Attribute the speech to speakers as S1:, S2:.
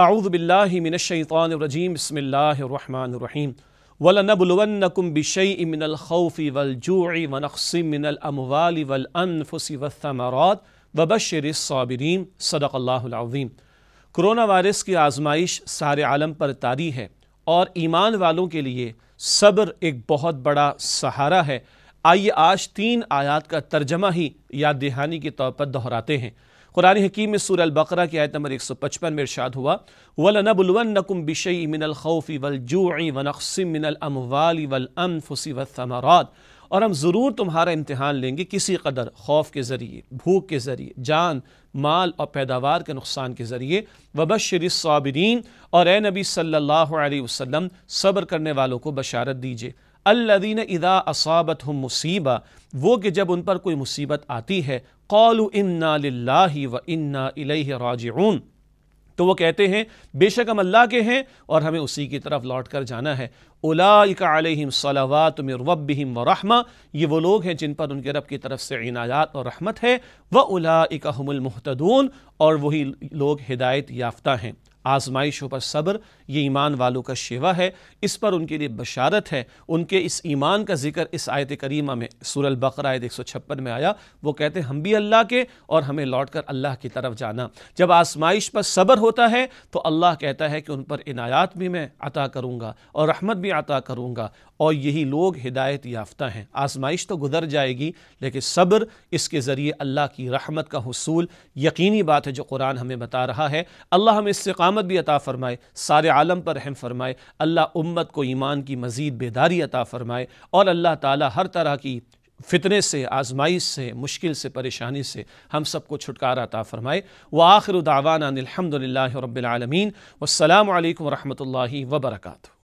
S1: اعوذ باللہ من الشیطان الرجیم بسم اللہ الرحمن الرحیم وَلَنَبْلُوَنَّكُمْ بِشَيْءٍ مِّنَ الْخَوْفِ وَالْجُوعِ وَنَقْصٍ مِّنَ الْأَمْوَالِ وَالْأَنفُسِ وَالثَّمَرَاتِ وَبَشِّرِ الصَّابِرِينَ صدق اللہ العظیم کرونا وائرس کی آزمائش سارے عالم پر تاری ہے اور ایمان والوں کے لیے صبر ایک بہت بڑا سہارا ہے آئیے آج تین آیات کا ترجمہ ہی یاد دہانی کے طور پر دہراتے ہیں قرآن حکیم میں سورہ البقرہ کی آیت نمبر 155 میں ارشاد ہوا بِشَيْءٍ الْخَوْفِ وَالْجُوعِ وَنَقْسِمْ مِّنَ الْأَمْوَالِ وَالْأَنفُسِ وَالثَّمَرَاتِ اور ہم ضرور تمہارا امتحان لیں گے کسی قدر خوف کے ذریعے بھوک کے ذریعے جان مال اور پیداوار کے نقصان کے ذریعے وَبَشِّرِ الصَّابِرِينَ اور اے نبی صلی اللہ علیہ وسلم صبر کرنے والوں کو بشارت دیجیے الدین ادا اصابت ہم مصیبہ وہ کہ جب ان پر کوئی مصیبت آتی ہے قول انا للہ و انا الیہ راجعون تو وہ کہتے ہیں بے شک ہم اللہ کے ہیں اور ہمیں اسی کی طرف لوٹ کر جانا ہے اولئک علیہم صلوات من ربہم ورحمہ یہ وہ لوگ ہیں جن پر ان کے رب کی طرف سے عنایات اور رحمت ہے و اولئک هم المهتدون اور وہی لوگ ہدایت یافتہ ہیں آزمائشوں پر صبر یہ ایمان والوں کا شیوہ ہے اس پر ان کے لیے بشارت ہے ان کے اس ایمان کا ذکر اس آیت کریمہ میں سور البقر آیت 156 میں آیا وہ کہتے ہیں ہم بھی اللہ کے اور ہمیں لوٹ کر اللہ کی طرف جانا جب آزمائش پر صبر ہوتا ہے تو اللہ کہتا ہے کہ ان پر عنایات بھی میں عطا کروں گا اور رحمت بھی عطا کروں گا اور یہی لوگ ہدایت یافتہ ہیں آزمائش تو گزر جائے گی لیکن صبر اس کے ذریعے اللہ کی رحمت کا حصول یقینی بات ہے جو قرآن ہمیں بتا رہا ہے اللہ ہمیں اس سے بھی عطا فرمائے سارے عالم پر رحم فرمائے اللہ امت کو ایمان کی مزید بیداری عطا فرمائے اور اللہ تعالی ہر طرح کی فتنے سے آزمائش سے مشکل سے پریشانی سے ہم سب کو چھٹکارا عطا فرمائے وآخر دعوانا الحمدللہ الحمد رب العالمین والسلام علیکم ورحمۃ اللہ وبرکاتہ